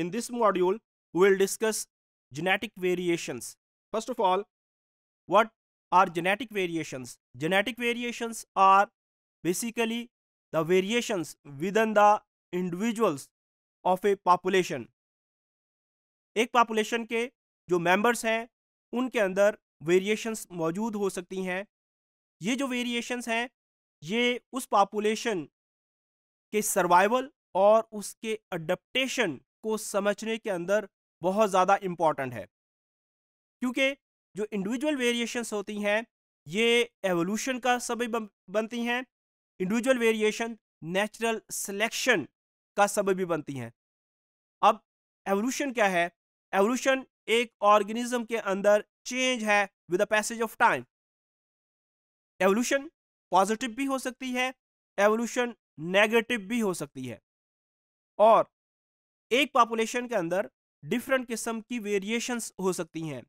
In this module, we will discuss genetic variations. First of all, what are genetic variations? Genetic variations are basically the variations within the individuals of a population. ek population ke jo members hain unke andar variations maujood ho sakti hain ye jo variations hain ye us population के survival और उसके adaptation को समझने के अंदर बहुत ज़्यादा important है क्योंकि जो इंडिविजुअल वेरिएशंस होती हैं ये एवोल्यूशन का सबब बनती हैं इंडिविजुअल वेरिएशन नेचुरल सिलेक्शन का सबब भी बनती हैं अब एवोल्यूशन क्या है एवोल्यूशन एक ऑर्गेनिज्म के अंदर चेंज है with the passage of time evolution positive भी हो सकती है एवोल्यूशन नेगेटिव भी हो सकती है और एक पॉपुलेशन के अंदर डिफरेंट किस्म की वेरिएशंस हो सकती हैं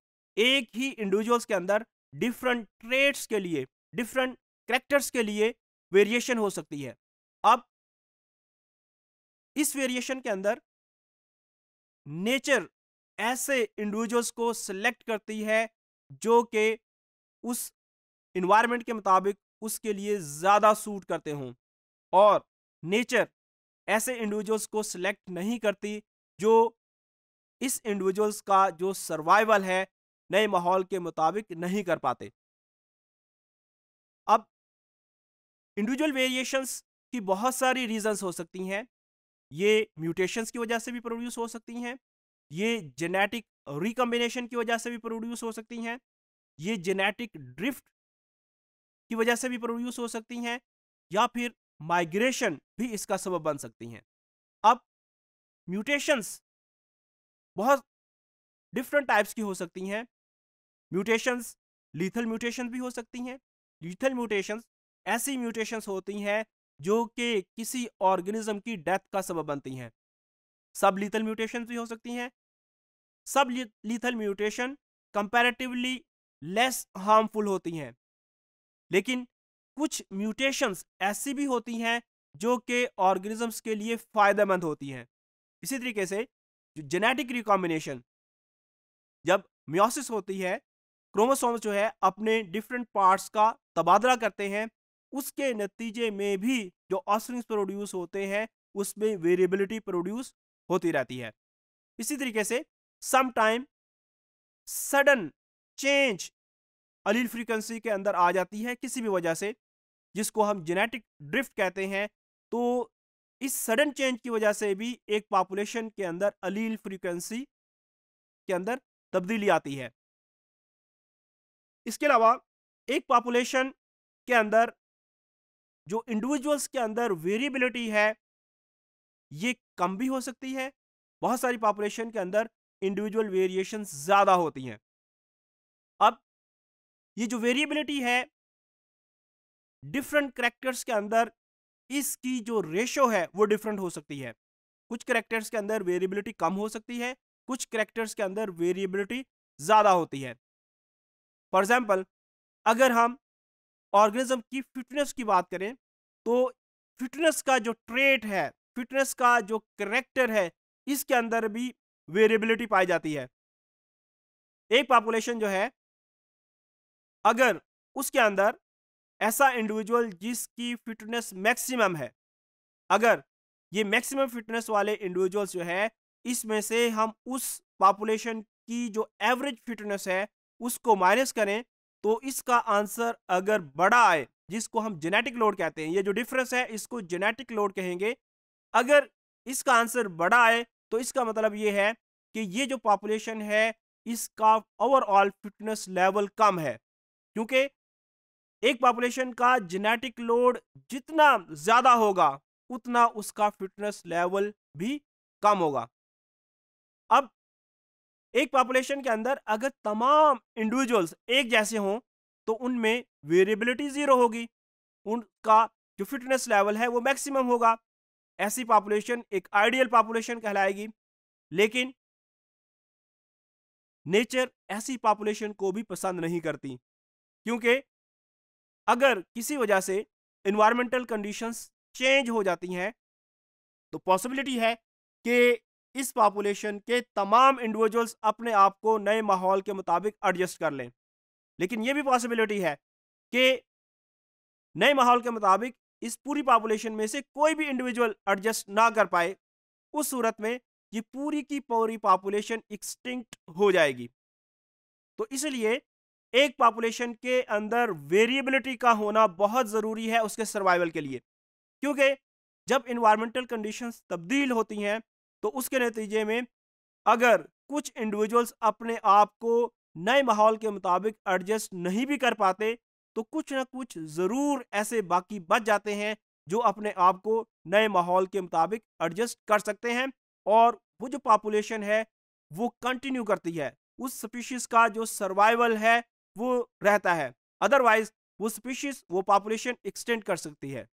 एक ही इंडिविजुअल्स के अंदर डिफरेंट ट्रेड्स के लिए डिफरेंट करेक्टर्स के लिए वेरिएशन हो सकती है अब इस वेरिएशन के अंदर नेचर ऐसे इंडिविजुअल्स को सिलेक्ट करती है जो कि उस इन्वायरमेंट के मुताबिक उसके लिए ज़्यादा सूट करते हों और नेचर ऐसे इंडिविजुअल्स को सिलेक्ट नहीं करती जो इस इंडिविजुअल्स का जो सर्वाइवल है नए माहौल के मुताबिक नहीं कर पाते अब इंडिविजुअल वेरिएशंस की बहुत सारी रीजंस हो सकती हैं ये म्यूटेशंस की वजह से भी प्रोड्यूस हो सकती हैं ये जेनेटिक रिकम्बिनेशन की वजह से भी प्रोड्यूस हो सकती हैं ये जेनेटिक ड्रिफ्ट की वजह से भी प्रोड्यूस हो सकती हैं या फिर माइग्रेशन भी इसका सबब बन सकती हैं अब म्यूटेशंस बहुत डिफरेंट टाइप्स की हो सकती हैं म्यूटेशंस लीथल म्यूटेशन भी हो सकती हैं लीथल म्यूटेशंस ऐसी म्यूटेशंस होती हैं जो कि किसी ऑर्गेनिज्म की डेथ का सबब बनती हैं सब लीथल म्यूटेशन भी हो सकती हैं सब lethal mutation comparatively less harmful होती हैं लेकिन कुछ म्यूटेशंस ऐसी भी होती हैं जो कि ऑर्गेनिजम्स के लिए फ़ायदेमंद होती हैं इसी तरीके से जेनेटिक रिकॉम्बिनेशन जब म्योसिस होती है क्रोमोसोम्स जो है अपने डिफरेंट पार्ट्स का तबादला करते हैं उसके नतीजे में भी जो ऑस्ट्रिंग प्रोड्यूस होते हैं उसमें वेरिएबिलिटी प्रोड्यूस होती रहती है इसी तरीके से sometime sudden change allele frequency के अंदर आ जाती है किसी भी वजह से जिसको हम जेनेटिक ड्रिफ्ट कहते हैं तो इस सडन चेंज की वजह से भी एक पॉपुलेशन के अंदर अलील फ्रीक्वेंसी के अंदर तब्दीली आती है इसके अलावा एक पॉपुलेशन के अंदर जो इंडिविजुअल्स के अंदर वेरिएबिलिटी है ये कम भी हो सकती है बहुत सारी पॉपुलेशन के अंदर इंडिविजुअल वेरिएशन ज़्यादा होती हैं अब ये जो वेरिएबिलिटी है डिफरेंट करेक्टर्स के अंदर इसकी जो रेशो है वो डिफरेंट हो सकती है कुछ करेक्टर्स के अंदर वेरिएबिलिटी कम हो सकती है कुछ करेक्टर्स के अंदर वेरिएबिलिटी ज़्यादा होती है फॉर एग्जाम्पल अगर हम ऑर्गेनिज्म की फिटनेस की बात करें तो फिटनेस का जो ट्रेट है फिटनेस का जो करेक्टर है इसके अंदर भी वेरिएबिलिटी पाई जाती है एक पॉपुलेशन जो है अगर उसके अंदर ऐसा इंडिविजुअल जिसकी फिटनेस मैक्सिमम है अगर ये मैक्सिमम फिटनेस वाले इंडिविजुअल्स जो है इसमें से हम उस पॉपुलेशन की जो एवरेज फिटनेस है उसको माइनस करें तो इसका आंसर अगर बड़ा आए जिसको हम जेनेटिक लोड कहते हैं ये जो डिफरेंस है इसको जेनेटिक लोड कहेंगे अगर इसका आंसर बड़ा आए तो इसका मतलब ये है कि ये जो पॉपुलेशन है इसका ओवरऑल फिटनेस लेवल कम है क्योंकि एक पॉपुलेशन का जेनेटिक लोड जितना ज़्यादा होगा उतना उसका फिटनेस लेवल भी कम होगा अब एक पॉपुलेशन के अंदर अगर तमाम इंडिविजुअल्स एक जैसे हों तो उनमें वेरिएबिलिटी ज़ीरो होगी उनका जो फिटनेस लेवल है वो मैक्सिमम होगा ऐसी पॉपुलेशन एक आइडियल पॉपुलेशन कहलाएगी लेकिन नेचर ऐसी पॉपुलेशन को भी पसंद नहीं करती क्योंकि अगर किसी वजह से इन्वायरमेंटल कंडीशंस चेंज हो जाती हैं तो पॉसिबिलिटी है कि इस पॉपुलेशन के तमाम इंडिविजुअल्स अपने आप को नए माहौल के मुताबिक एडजस्ट कर लें लेकिन ये भी पॉसिबिलिटी है कि नए माहौल के मुताबिक इस पूरी पॉपुलेशन में से कोई भी इंडिविजुअल एडजस्ट ना कर पाए उस सूरत में ये पूरी की पूरी पॉपुलेशन एक्सटिंक्ट हो जाएगी तो इसलिए एक पॉपुलेशन के अंदर वेरिएबिलिटी का होना बहुत ज़रूरी है उसके सर्वाइवल के लिए क्योंकि जब इन्वायरमेंटल कंडीशंस तब्दील होती हैं तो उसके नतीजे में अगर कुछ इंडिविजुअल्स अपने आप को नए माहौल के मुताबिक एडजस्ट नहीं भी कर पाते तो कुछ ना कुछ ज़रूर ऐसे बाकी बच जाते हैं जो अपने आप को नए माहौल के मुताबिक एडजस्ट कर सकते हैं और वो जो पॉपुलेशन है वो कंटिन्यू करती है उस स्पीशीज़ का जो सर्वाइवल है वो रहता है अदरवाइज वो स्पीशीज वो पॉपुलेशन एक्सटेंड कर सकती है